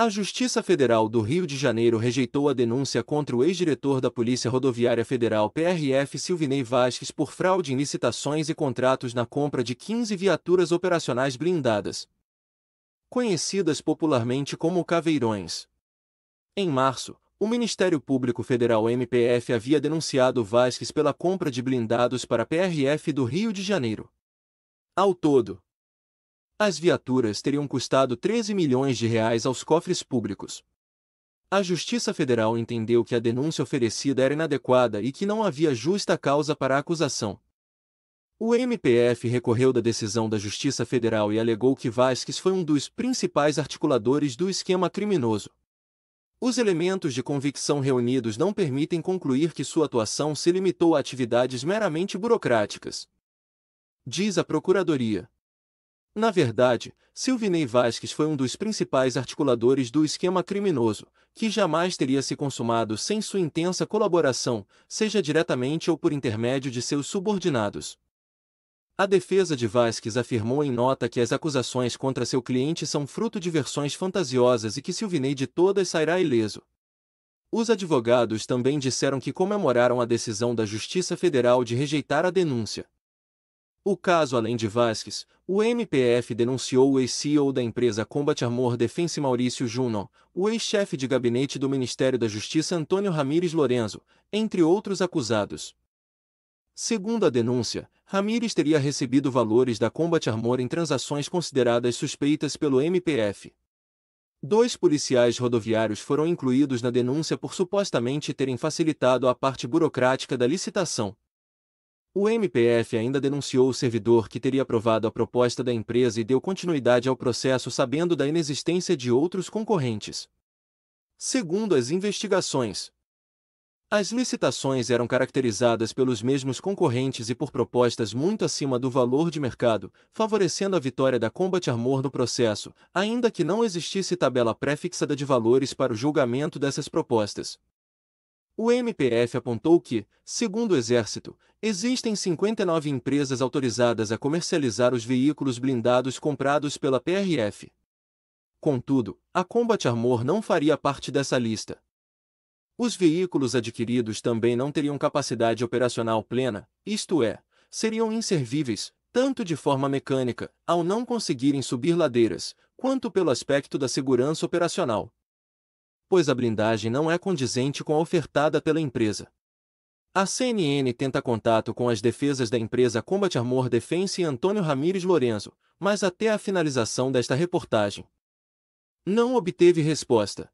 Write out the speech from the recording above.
A Justiça Federal do Rio de Janeiro rejeitou a denúncia contra o ex-diretor da Polícia Rodoviária Federal PRF Silvinei Vasques por fraude em licitações e contratos na compra de 15 viaturas operacionais blindadas, conhecidas popularmente como caveirões. Em março, o Ministério Público Federal MPF havia denunciado Vasques pela compra de blindados para a PRF do Rio de Janeiro. Ao todo, as viaturas teriam custado 13 milhões de reais aos cofres públicos. A Justiça Federal entendeu que a denúncia oferecida era inadequada e que não havia justa causa para a acusação. O MPF recorreu da decisão da Justiça Federal e alegou que Vasques foi um dos principais articuladores do esquema criminoso. Os elementos de convicção reunidos não permitem concluir que sua atuação se limitou a atividades meramente burocráticas. Diz a Procuradoria. Na verdade, Silvinei Vasques foi um dos principais articuladores do esquema criminoso, que jamais teria se consumado sem sua intensa colaboração, seja diretamente ou por intermédio de seus subordinados. A defesa de Vasques afirmou em nota que as acusações contra seu cliente são fruto de versões fantasiosas e que Silvinei de todas sairá ileso. Os advogados também disseram que comemoraram a decisão da Justiça Federal de rejeitar a denúncia o caso além de Vasques, o MPF denunciou o ex-CEO da empresa Combat Armor Defense Maurício Juno, o ex-chefe de gabinete do Ministério da Justiça Antônio Ramires Lorenzo, entre outros acusados. Segundo a denúncia, Ramires teria recebido valores da Combat Armor em transações consideradas suspeitas pelo MPF. Dois policiais rodoviários foram incluídos na denúncia por supostamente terem facilitado a parte burocrática da licitação, o MPF ainda denunciou o servidor que teria aprovado a proposta da empresa e deu continuidade ao processo sabendo da inexistência de outros concorrentes. Segundo as investigações, as licitações eram caracterizadas pelos mesmos concorrentes e por propostas muito acima do valor de mercado, favorecendo a vitória da Combat Armor no processo, ainda que não existisse tabela pré-fixada de valores para o julgamento dessas propostas. O MPF apontou que, segundo o Exército, existem 59 empresas autorizadas a comercializar os veículos blindados comprados pela PRF. Contudo, a Combat Armor não faria parte dessa lista. Os veículos adquiridos também não teriam capacidade operacional plena, isto é, seriam inservíveis, tanto de forma mecânica, ao não conseguirem subir ladeiras, quanto pelo aspecto da segurança operacional pois a blindagem não é condizente com a ofertada pela empresa. A CNN tenta contato com as defesas da empresa Combat Armor Defense e Antônio Ramírez Lorenzo, mas até a finalização desta reportagem não obteve resposta.